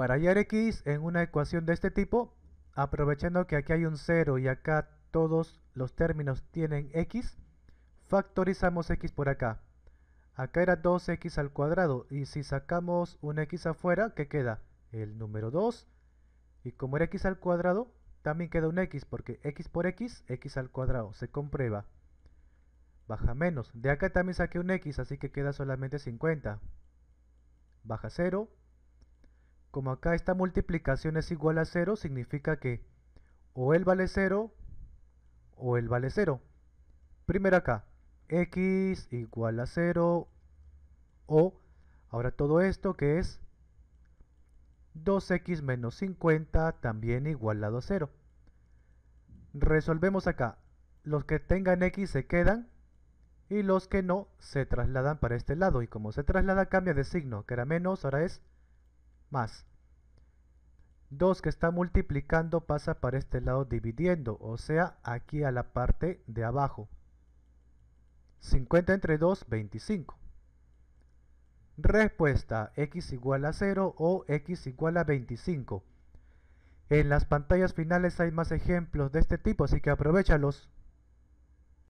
para hallar x en una ecuación de este tipo, aprovechando que aquí hay un 0 y acá todos los términos tienen x, factorizamos x por acá. Acá era 2x al cuadrado y si sacamos un x afuera, ¿qué queda? El número 2 y como era x al cuadrado, también queda un x porque x por x, x al cuadrado, se comprueba. Baja menos, de acá también saqué un x, así que queda solamente 50. Baja 0, como acá esta multiplicación es igual a 0, significa que o él vale 0 o él vale 0. Primero acá, x igual a 0 o ahora todo esto que es 2x menos 50 también igualado a 0. Resolvemos acá, los que tengan x se quedan y los que no se trasladan para este lado. Y como se traslada cambia de signo, que era menos, ahora es más. 2 que está multiplicando pasa para este lado dividiendo, o sea, aquí a la parte de abajo. 50 entre 2, 25. Respuesta, x igual a 0 o x igual a 25. En las pantallas finales hay más ejemplos de este tipo, así que aprovechalos.